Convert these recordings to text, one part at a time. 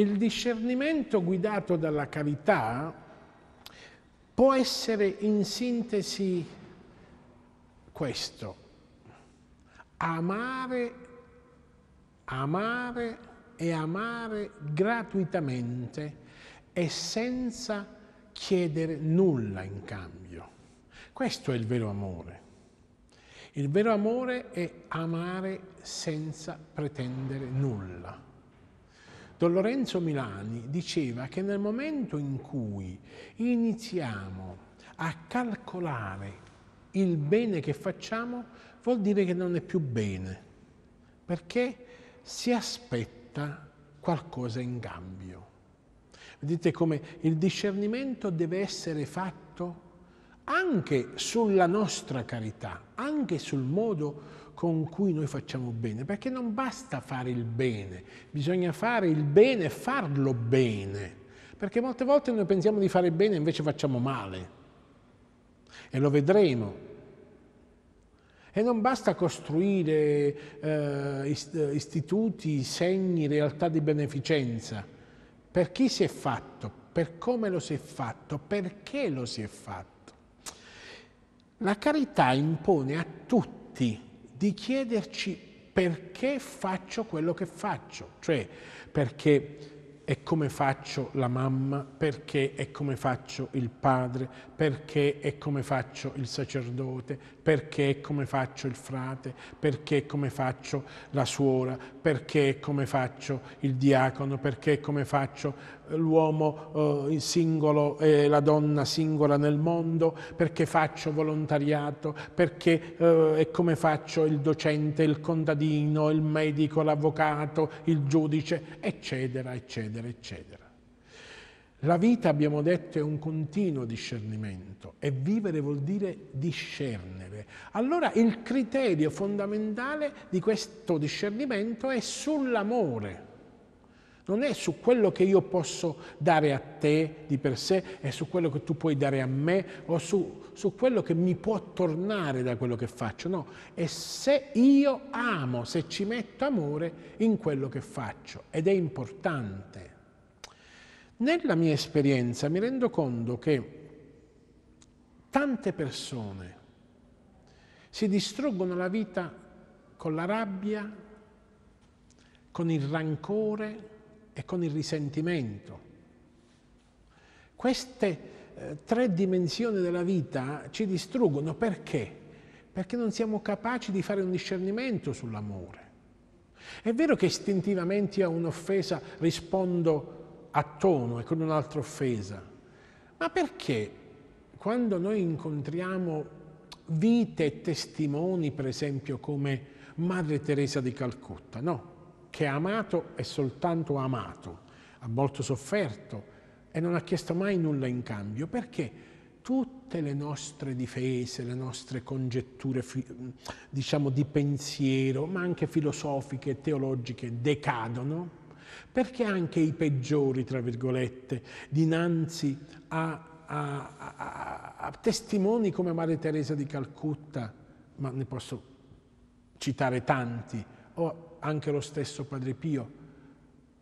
Il discernimento guidato dalla carità può essere in sintesi questo, amare, amare e amare gratuitamente e senza chiedere nulla in cambio. Questo è il vero amore. Il vero amore è amare senza pretendere nulla. Don Lorenzo Milani diceva che nel momento in cui iniziamo a calcolare il bene che facciamo, vuol dire che non è più bene, perché si aspetta qualcosa in cambio. Vedete come il discernimento deve essere fatto anche sulla nostra carità, anche sul modo con cui noi facciamo bene, perché non basta fare il bene, bisogna fare il bene e farlo bene, perché molte volte noi pensiamo di fare bene e invece facciamo male e lo vedremo. E non basta costruire eh, eh istituti, segni, realtà di beneficenza. Per chi si è fatto? Per come lo si è fatto? Perché lo si è fatto? La carità impone a tutti di chiederci perché faccio quello che faccio, cioè perché è come faccio la mamma, perché è come faccio il padre, perché è come faccio il sacerdote, perché è come faccio il frate, perché è come faccio la suora, perché è come faccio il diacono, perché è come faccio eh, l'uomo eh, singolo e la donna singola nel mondo, perché faccio volontariato, perché eh, è come faccio il docente, il contadino, il medico, l'avvocato, il giudice, eccetera, eccetera eccetera, eccetera. La vita, abbiamo detto, è un continuo discernimento e vivere vuol dire discernere. Allora il criterio fondamentale di questo discernimento è sull'amore. Non è su quello che io posso dare a te di per sé, è su quello che tu puoi dare a me o su, su quello che mi può tornare da quello che faccio. No, è se io amo, se ci metto amore in quello che faccio. Ed è importante nella mia esperienza mi rendo conto che tante persone si distruggono la vita con la rabbia, con il rancore e con il risentimento. Queste eh, tre dimensioni della vita ci distruggono perché? Perché non siamo capaci di fare un discernimento sull'amore. È vero che istintivamente a un'offesa rispondo a tono e con un'altra offesa. Ma perché quando noi incontriamo vite e testimoni, per esempio, come Madre Teresa di Calcutta, no? che ha amato e soltanto amato, ha molto sofferto e non ha chiesto mai nulla in cambio, perché tutte le nostre difese, le nostre congetture, diciamo, di pensiero, ma anche filosofiche, teologiche, decadono perché anche i peggiori, tra virgolette, dinanzi a, a, a, a testimoni come Maria Teresa di Calcutta, ma ne posso citare tanti, o anche lo stesso Padre Pio,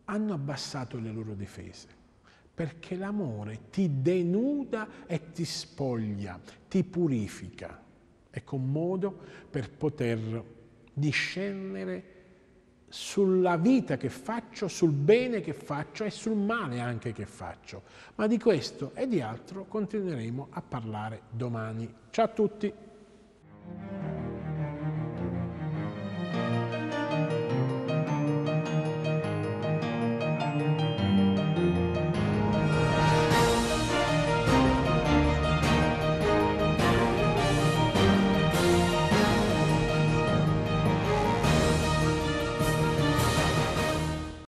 hanno abbassato le loro difese perché l'amore ti denuda e ti spoglia, ti purifica. Ecco un modo per poter discernere sulla vita che faccio, sul bene che faccio e sul male anche che faccio. Ma di questo e di altro continueremo a parlare domani. Ciao a tutti!